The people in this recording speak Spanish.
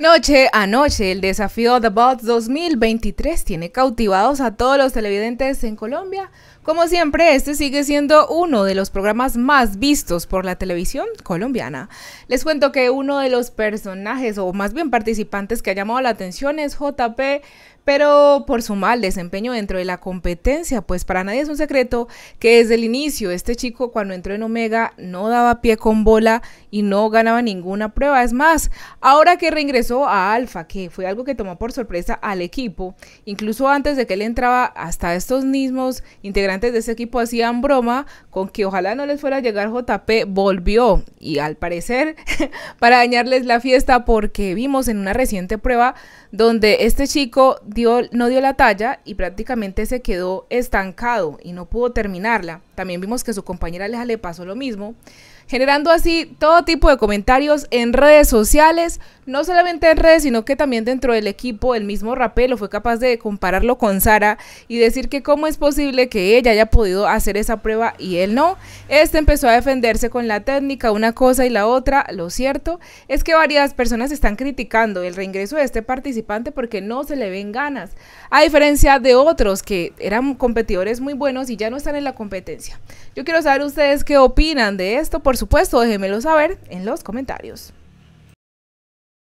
Noche a noche, el desafío The Bots 2023 tiene cautivados a todos los televidentes en Colombia. Como siempre, este sigue siendo uno de los programas más vistos por la televisión colombiana. Les cuento que uno de los personajes, o más bien participantes que ha llamado la atención es JP pero por su mal desempeño dentro de la competencia, pues para nadie es un secreto que desde el inicio este chico cuando entró en Omega no daba pie con bola y no ganaba ninguna prueba. Es más, ahora que reingresó a Alfa, que fue algo que tomó por sorpresa al equipo, incluso antes de que él entraba, hasta estos mismos integrantes de ese equipo hacían broma con que ojalá no les fuera a llegar JP, volvió y al parecer para dañarles la fiesta porque vimos en una reciente prueba donde este chico dio, no dio la talla y prácticamente se quedó estancado y no pudo terminarla. También vimos que su compañera Aleja le pasó lo mismo generando así todo tipo de comentarios en redes sociales, no solamente en redes, sino que también dentro del equipo, el mismo Rapelo fue capaz de compararlo con Sara y decir que cómo es posible que ella haya podido hacer esa prueba y él no. Este empezó a defenderse con la técnica, una cosa y la otra. Lo cierto es que varias personas están criticando el reingreso de este participante porque no se le ven ganas, a diferencia de otros que eran competidores muy buenos y ya no están en la competencia. Yo quiero saber ustedes qué opinan de esto, por supuesto, déjenmelo saber en los comentarios.